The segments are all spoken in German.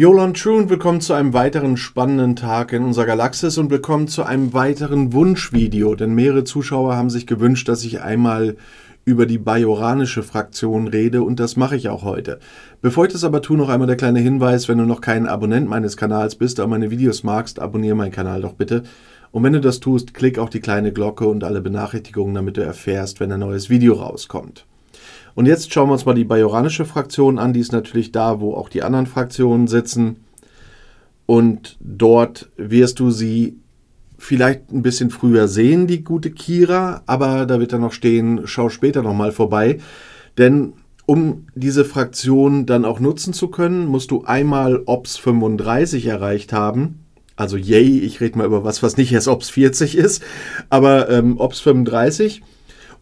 Jolan True und willkommen zu einem weiteren spannenden Tag in unserer Galaxis und willkommen zu einem weiteren Wunschvideo, denn mehrere Zuschauer haben sich gewünscht, dass ich einmal über die bajoranische Fraktion rede und das mache ich auch heute. Bevor ich das aber tue, noch einmal der kleine Hinweis, wenn du noch kein Abonnent meines Kanals bist, aber meine Videos magst, abonniere meinen Kanal doch bitte. Und wenn du das tust, klick auch die kleine Glocke und alle Benachrichtigungen, damit du erfährst, wenn ein neues Video rauskommt. Und jetzt schauen wir uns mal die bajoranische Fraktion an. Die ist natürlich da, wo auch die anderen Fraktionen sitzen. Und dort wirst du sie vielleicht ein bisschen früher sehen, die gute Kira. Aber da wird dann noch stehen, schau später nochmal vorbei. Denn um diese Fraktion dann auch nutzen zu können, musst du einmal Ops 35 erreicht haben. Also yay, ich rede mal über was, was nicht erst Ops 40 ist, aber ähm, Ops 35.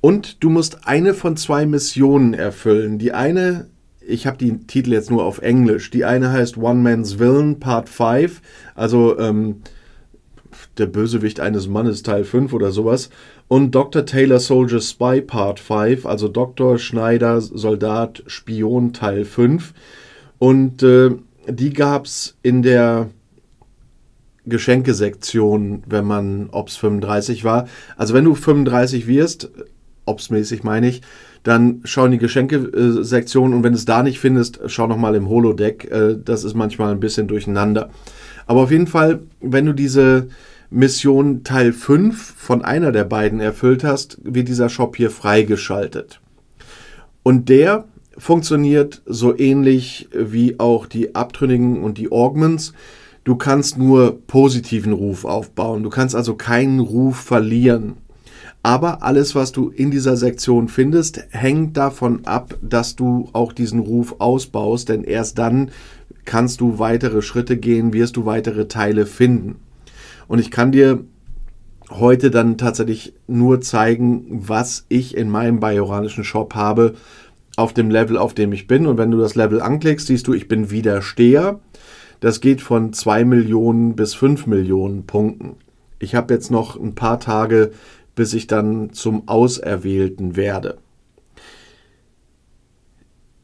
Und du musst eine von zwei Missionen erfüllen. Die eine, ich habe die Titel jetzt nur auf Englisch, die eine heißt One Man's Villain Part 5, also ähm, der Bösewicht eines Mannes Teil 5 oder sowas. Und Dr. Taylor Soldier Spy Part 5, also Dr. Schneider Soldat Spion Teil 5. Und äh, die gab es in der Geschenkesektion, wenn man Ops 35 war. Also wenn du 35 wirst, obsmäßig meine ich, dann schau in die Geschenke-Sektion und wenn du es da nicht findest, schau nochmal im Holodeck. Äh, das ist manchmal ein bisschen durcheinander. Aber auf jeden Fall, wenn du diese Mission Teil 5 von einer der beiden erfüllt hast, wird dieser Shop hier freigeschaltet. Und der funktioniert so ähnlich wie auch die Abtrünnigen und die Augments. Du kannst nur positiven Ruf aufbauen. Du kannst also keinen Ruf verlieren. Aber alles, was du in dieser Sektion findest, hängt davon ab, dass du auch diesen Ruf ausbaust, denn erst dann kannst du weitere Schritte gehen, wirst du weitere Teile finden. Und ich kann dir heute dann tatsächlich nur zeigen, was ich in meinem bajoranischen Shop habe auf dem Level, auf dem ich bin. Und wenn du das Level anklickst, siehst du, ich bin Widersteher. Das geht von 2 Millionen bis 5 Millionen Punkten. Ich habe jetzt noch ein paar Tage bis ich dann zum Auserwählten werde.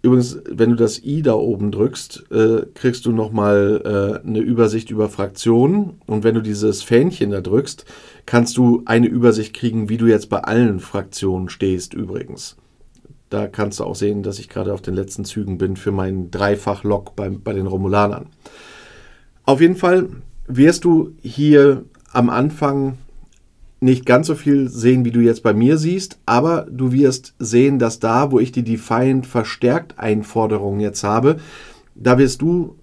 Übrigens, wenn du das i da oben drückst, äh, kriegst du nochmal äh, eine Übersicht über Fraktionen. Und wenn du dieses Fähnchen da drückst, kannst du eine Übersicht kriegen, wie du jetzt bei allen Fraktionen stehst übrigens. Da kannst du auch sehen, dass ich gerade auf den letzten Zügen bin für meinen Dreifach-Log bei, bei den Romulanern. Auf jeden Fall wirst du hier am Anfang nicht ganz so viel sehen, wie du jetzt bei mir siehst, aber du wirst sehen, dass da, wo ich die Defiant verstärkt Einforderungen jetzt habe, da wirst du,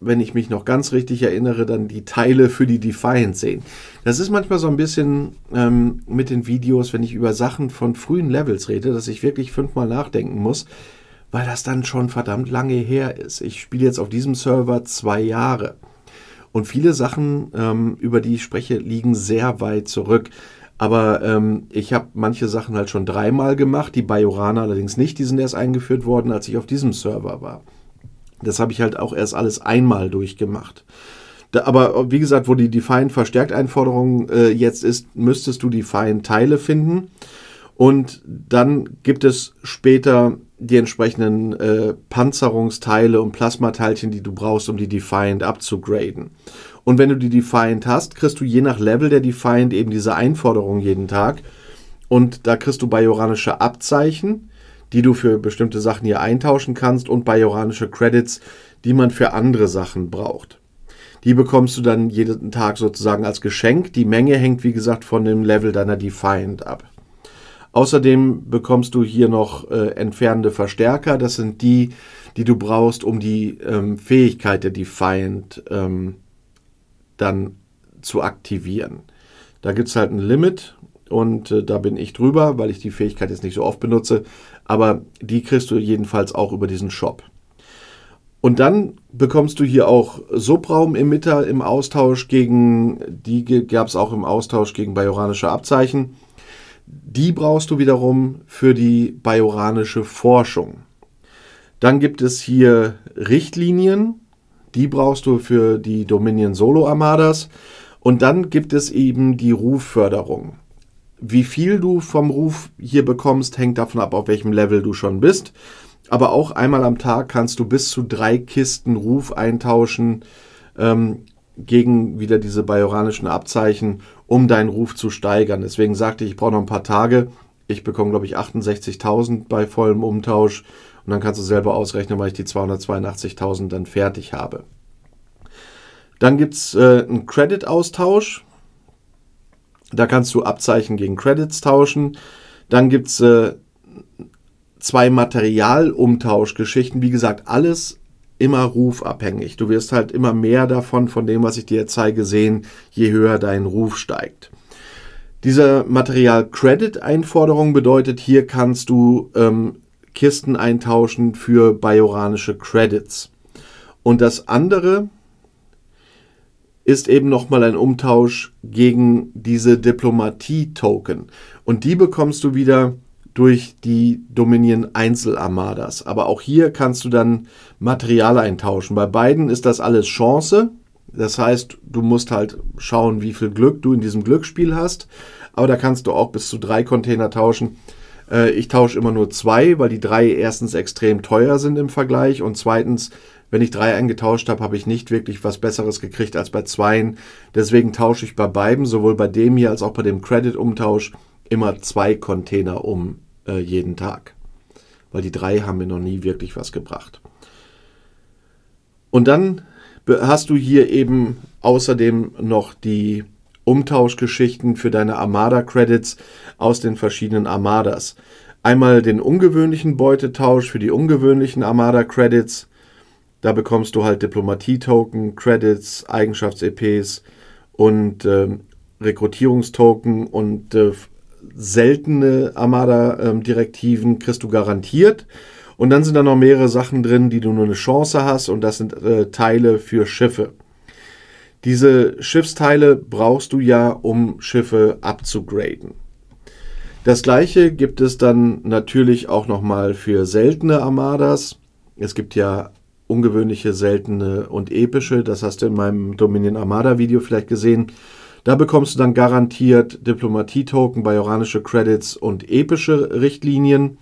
wenn ich mich noch ganz richtig erinnere, dann die Teile für die Defiant sehen. Das ist manchmal so ein bisschen ähm, mit den Videos, wenn ich über Sachen von frühen Levels rede, dass ich wirklich fünfmal nachdenken muss, weil das dann schon verdammt lange her ist. Ich spiele jetzt auf diesem Server zwei Jahre. Und viele Sachen, ähm, über die ich spreche, liegen sehr weit zurück. Aber ähm, ich habe manche Sachen halt schon dreimal gemacht, die Bajorana allerdings nicht. Die sind erst eingeführt worden, als ich auf diesem Server war. Das habe ich halt auch erst alles einmal durchgemacht. Da, aber äh, wie gesagt, wo die Define-Verstärkt-Einforderung äh, jetzt ist, müsstest du Define-Teile finden. Und dann gibt es später die entsprechenden äh, Panzerungsteile und Plasmateilchen, die du brauchst, um die Defiant abzugraden. Und wenn du die Defiant hast, kriegst du je nach Level der Defiant eben diese Einforderung jeden Tag. Und da kriegst du bajoranische Abzeichen, die du für bestimmte Sachen hier eintauschen kannst und bajoranische Credits, die man für andere Sachen braucht. Die bekommst du dann jeden Tag sozusagen als Geschenk. Die Menge hängt, wie gesagt, von dem Level deiner Defiant ab. Außerdem bekommst du hier noch äh, entfernende Verstärker. Das sind die, die du brauchst, um die ähm, Fähigkeit der Defiant ähm, dann zu aktivieren. Da gibt es halt ein Limit und äh, da bin ich drüber, weil ich die Fähigkeit jetzt nicht so oft benutze. Aber die kriegst du jedenfalls auch über diesen Shop. Und dann bekommst du hier auch Subraum-Emitter im Austausch gegen, die gab es auch im Austausch gegen bajoranische Abzeichen. Die brauchst du wiederum für die bajoranische Forschung. Dann gibt es hier Richtlinien. Die brauchst du für die Dominion Solo Armadas. Und dann gibt es eben die Rufförderung. Wie viel du vom Ruf hier bekommst, hängt davon ab, auf welchem Level du schon bist. Aber auch einmal am Tag kannst du bis zu drei Kisten Ruf eintauschen. Ähm, gegen wieder diese bajoranischen Abzeichen, um deinen Ruf zu steigern. Deswegen sagte ich, ich brauche noch ein paar Tage. Ich bekomme, glaube ich, 68.000 bei vollem Umtausch. Und dann kannst du selber ausrechnen, weil ich die 282.000 dann fertig habe. Dann gibt es äh, einen Credit-Austausch. Da kannst du Abzeichen gegen Credits tauschen. Dann gibt es äh, zwei Materialumtauschgeschichten. Wie gesagt, alles immer rufabhängig. Du wirst halt immer mehr davon, von dem, was ich dir zeige, sehen, je höher dein Ruf steigt. Diese Material-Credit-Einforderung bedeutet, hier kannst du ähm, Kisten eintauschen für bajoranische Credits. Und das andere ist eben nochmal ein Umtausch gegen diese Diplomatie-Token. Und die bekommst du wieder durch die Dominion Einzelarmadas. Aber auch hier kannst du dann Material eintauschen. Bei beiden ist das alles Chance. Das heißt, du musst halt schauen, wie viel Glück du in diesem Glücksspiel hast. Aber da kannst du auch bis zu drei Container tauschen. Äh, ich tausche immer nur zwei, weil die drei erstens extrem teuer sind im Vergleich und zweitens, wenn ich drei eingetauscht habe, habe ich nicht wirklich was Besseres gekriegt als bei zweien. Deswegen tausche ich bei beiden, sowohl bei dem hier als auch bei dem Credit-Umtausch, immer zwei Container um äh, jeden Tag. Weil die drei haben mir noch nie wirklich was gebracht. Und dann hast du hier eben außerdem noch die Umtauschgeschichten für deine Armada-Credits aus den verschiedenen Armadas. Einmal den ungewöhnlichen Beutetausch für die ungewöhnlichen Armada-Credits. Da bekommst du halt Diplomatie-Token, Credits, Eigenschafts-EPs und äh, Rekrutierungstoken und äh, seltene Armada-Direktiven kriegst du garantiert. Und dann sind da noch mehrere Sachen drin, die du nur eine Chance hast. Und das sind äh, Teile für Schiffe. Diese Schiffsteile brauchst du ja, um Schiffe abzugraden. Das gleiche gibt es dann natürlich auch nochmal für seltene Armadas. Es gibt ja ungewöhnliche, seltene und epische. Das hast du in meinem Dominion Armada Video vielleicht gesehen. Da bekommst du dann garantiert Diplomatie-Token, bajoranische Credits und epische Richtlinien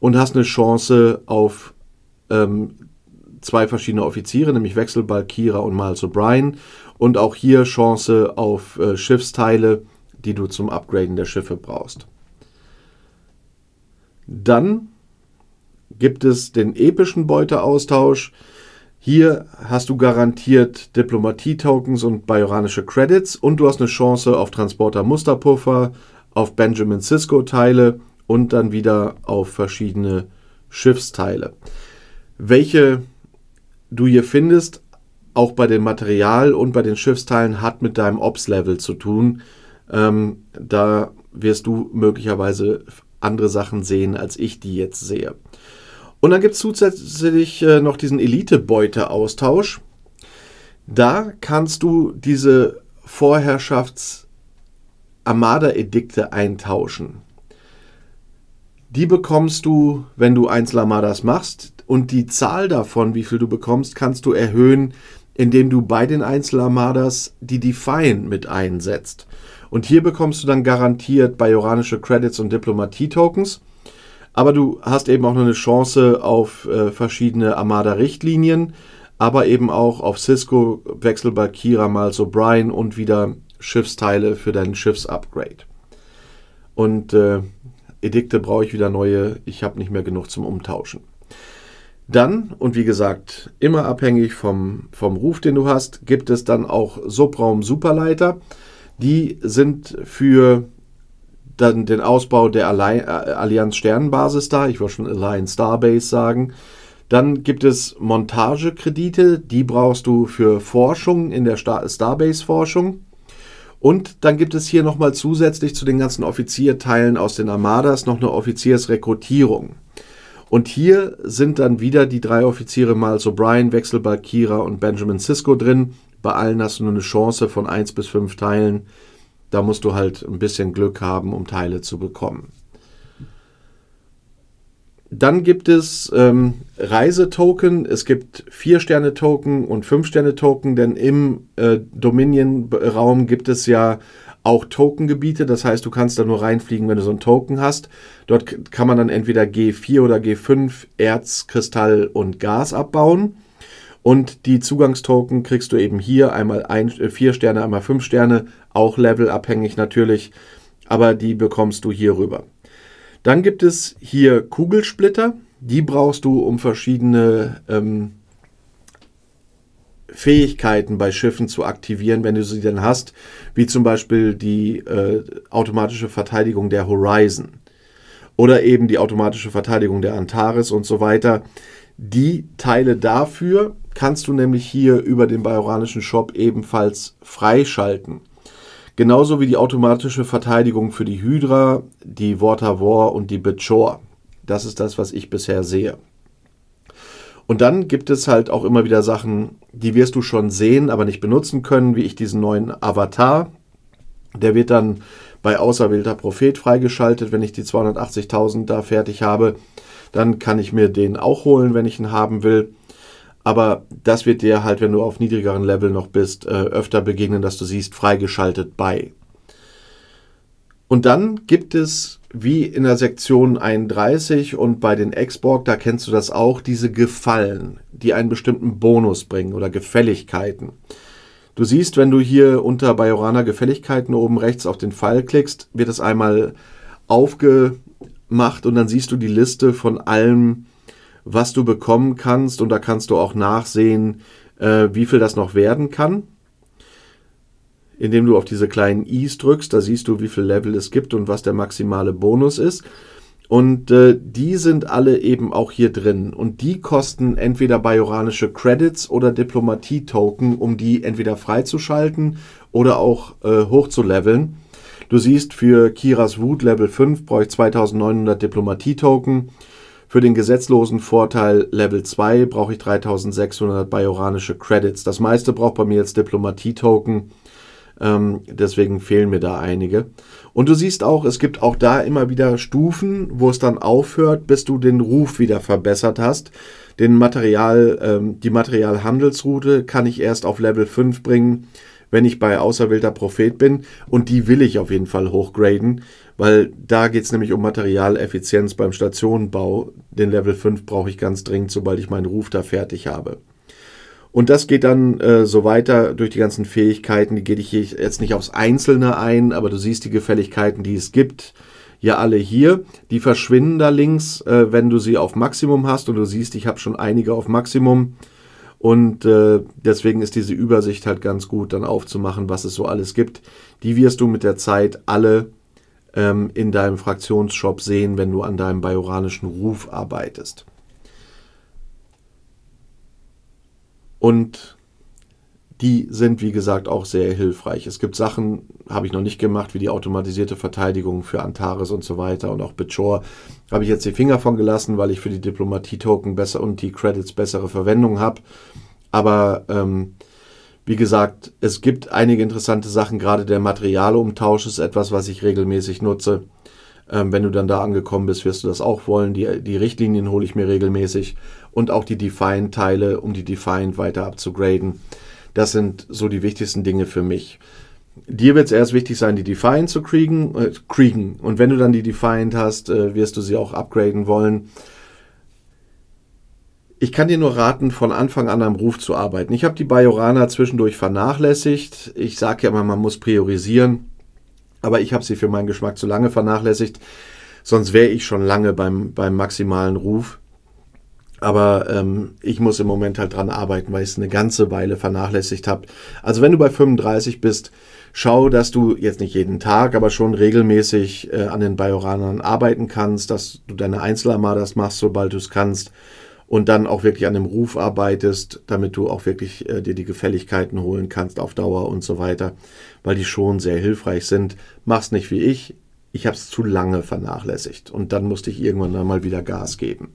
und hast eine Chance auf ähm, zwei verschiedene Offiziere, nämlich Wechselball Kira und Miles O'Brien. Und auch hier Chance auf äh, Schiffsteile, die du zum Upgraden der Schiffe brauchst. Dann gibt es den epischen Beuteaustausch. Hier hast du garantiert Diplomatie-Tokens und bajoranische Credits und du hast eine Chance auf Transporter Musterpuffer, auf Benjamin Cisco-Teile und dann wieder auf verschiedene Schiffsteile. Welche du hier findest, auch bei dem Material und bei den Schiffsteilen, hat mit deinem Ops-Level zu tun. Ähm, da wirst du möglicherweise andere Sachen sehen, als ich die jetzt sehe. Und dann gibt es zusätzlich äh, noch diesen Elite-Beute-Austausch. Da kannst du diese Vorherrschafts-Armada-Edikte eintauschen. Die bekommst du, wenn du Einzelarmadas machst. Und die Zahl davon, wie viel du bekommst, kannst du erhöhen, indem du bei den Einzelarmadas die Define mit einsetzt. Und hier bekommst du dann garantiert bajoranische Credits und Diplomatie-Tokens. Aber du hast eben auch noch eine Chance auf äh, verschiedene Armada-Richtlinien, aber eben auch auf Cisco, wechselbar Kira, mal so Brian und wieder Schiffsteile für dein Schiffsupgrade. Und äh, Edikte brauche ich wieder neue, ich habe nicht mehr genug zum Umtauschen. Dann, und wie gesagt, immer abhängig vom, vom Ruf, den du hast, gibt es dann auch Subraum-Superleiter. Die sind für dann den Ausbau der äh, Allianz Sternenbasis da, ich wollte schon Alliance Starbase sagen. Dann gibt es Montagekredite, die brauchst du für Forschung in der Starbase-Forschung. Und dann gibt es hier nochmal zusätzlich zu den ganzen Offizierteilen aus den Armadas noch eine Offiziersrekrutierung. Und hier sind dann wieder die drei Offiziere Miles O'Brien, Wechselbar Kira und Benjamin Sisko drin. Bei allen hast du nur eine Chance von 1 bis 5 Teilen, da musst du halt ein bisschen Glück haben, um Teile zu bekommen. Dann gibt es ähm, Reisetoken, es gibt 4-Sterne-Token und 5-Sterne-Token, denn im äh, Dominion-Raum gibt es ja auch Tokengebiete. Das heißt, du kannst da nur reinfliegen, wenn du so einen Token hast. Dort kann man dann entweder G4 oder G5 Erz, Kristall und Gas abbauen. Und die Zugangstoken kriegst du eben hier einmal ein, äh, vier Sterne, einmal fünf Sterne, auch levelabhängig natürlich, aber die bekommst du hier rüber. Dann gibt es hier Kugelsplitter, die brauchst du, um verschiedene ähm, Fähigkeiten bei Schiffen zu aktivieren, wenn du sie denn hast, wie zum Beispiel die äh, automatische Verteidigung der Horizon oder eben die automatische Verteidigung der Antares und so weiter. Die Teile dafür kannst du nämlich hier über den bajoranischen Shop ebenfalls freischalten. Genauso wie die automatische Verteidigung für die Hydra, die Waterwar und die Bechor. Das ist das, was ich bisher sehe. Und dann gibt es halt auch immer wieder Sachen, die wirst du schon sehen, aber nicht benutzen können, wie ich diesen neuen Avatar. Der wird dann bei Auserwählter Prophet freigeschaltet, wenn ich die 280.000 da fertig habe dann kann ich mir den auch holen, wenn ich ihn haben will. Aber das wird dir halt, wenn du auf niedrigeren Level noch bist, äh, öfter begegnen, dass du siehst, freigeschaltet bei. Und dann gibt es, wie in der Sektion 31 und bei den Exborg, da kennst du das auch, diese Gefallen, die einen bestimmten Bonus bringen oder Gefälligkeiten. Du siehst, wenn du hier unter Bajorana Gefälligkeiten oben rechts auf den Pfeil klickst, wird es einmal aufge, macht und dann siehst du die Liste von allem, was du bekommen kannst und da kannst du auch nachsehen, äh, wie viel das noch werden kann. Indem du auf diese kleinen i's drückst, da siehst du, wie viel Level es gibt und was der maximale Bonus ist. Und äh, die sind alle eben auch hier drin. Und die kosten entweder bajoranische Credits oder Diplomatie-Token, um die entweder freizuschalten oder auch äh, hochzuleveln. Du siehst, für Kiras Wut Level 5 brauche ich 2900 Diplomatie-Token. Für den gesetzlosen Vorteil Level 2 brauche ich 3600 bajoranische Credits. Das meiste braucht bei mir jetzt Diplomatie-Token. Ähm, deswegen fehlen mir da einige. Und du siehst auch, es gibt auch da immer wieder Stufen, wo es dann aufhört, bis du den Ruf wieder verbessert hast. Den Material, ähm, die Materialhandelsroute kann ich erst auf Level 5 bringen wenn ich bei Auserwählter Prophet bin. Und die will ich auf jeden Fall hochgraden, weil da geht es nämlich um Materialeffizienz beim Stationenbau. Den Level 5 brauche ich ganz dringend, sobald ich meinen Ruf da fertig habe. Und das geht dann äh, so weiter durch die ganzen Fähigkeiten. Die gehe ich jetzt nicht aufs Einzelne ein, aber du siehst die Gefälligkeiten, die es gibt ja alle hier. Die verschwinden da links, äh, wenn du sie auf Maximum hast. Und du siehst, ich habe schon einige auf Maximum. Und äh, deswegen ist diese Übersicht halt ganz gut, dann aufzumachen, was es so alles gibt. Die wirst du mit der Zeit alle ähm, in deinem Fraktionsshop sehen, wenn du an deinem bajoranischen Ruf arbeitest. Und die sind, wie gesagt, auch sehr hilfreich. Es gibt Sachen, habe ich noch nicht gemacht, wie die automatisierte Verteidigung für Antares und so weiter und auch Bechor. Habe ich jetzt die Finger von gelassen, weil ich für die Diplomatie-Token besser und die Credits bessere Verwendung habe. Aber ähm, wie gesagt, es gibt einige interessante Sachen. Gerade der Materialumtausch ist etwas, was ich regelmäßig nutze. Ähm, wenn du dann da angekommen bist, wirst du das auch wollen. Die, die Richtlinien hole ich mir regelmäßig und auch die Defined-Teile, um die Defined weiter abzugraden. Das sind so die wichtigsten Dinge für mich. Dir wird es erst wichtig sein, die Defiant zu kriegen, äh, kriegen. Und wenn du dann die Defiant hast, äh, wirst du sie auch upgraden wollen. Ich kann dir nur raten, von Anfang an am Ruf zu arbeiten. Ich habe die Bajorana zwischendurch vernachlässigt. Ich sage ja immer, man muss priorisieren. Aber ich habe sie für meinen Geschmack zu lange vernachlässigt. Sonst wäre ich schon lange beim, beim maximalen Ruf. Aber ähm, ich muss im Moment halt dran arbeiten, weil ich es eine ganze Weile vernachlässigt habe. Also wenn du bei 35 bist, schau, dass du jetzt nicht jeden Tag, aber schon regelmäßig äh, an den Bajoranern arbeiten kannst, dass du deine Einzelarmadas machst, sobald du es kannst. Und dann auch wirklich an dem Ruf arbeitest, damit du auch wirklich äh, dir die Gefälligkeiten holen kannst auf Dauer und so weiter, weil die schon sehr hilfreich sind. Mach's nicht wie ich, ich habe es zu lange vernachlässigt und dann musste ich irgendwann mal wieder Gas geben.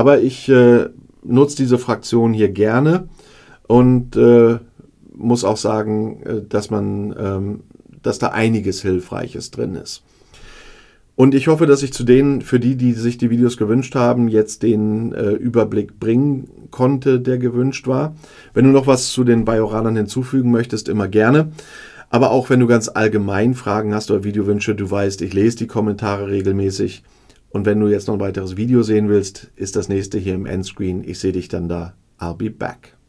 Aber ich äh, nutze diese Fraktion hier gerne und äh, muss auch sagen, äh, dass man, ähm, dass da einiges Hilfreiches drin ist. Und ich hoffe, dass ich zu denen, für die, die sich die Videos gewünscht haben, jetzt den äh, Überblick bringen konnte, der gewünscht war. Wenn du noch was zu den Bajoranern hinzufügen möchtest, immer gerne. Aber auch wenn du ganz allgemein Fragen hast oder Videowünsche, du weißt, ich lese die Kommentare regelmäßig. Und wenn du jetzt noch ein weiteres Video sehen willst, ist das nächste hier im Endscreen. Ich sehe dich dann da. I'll be back.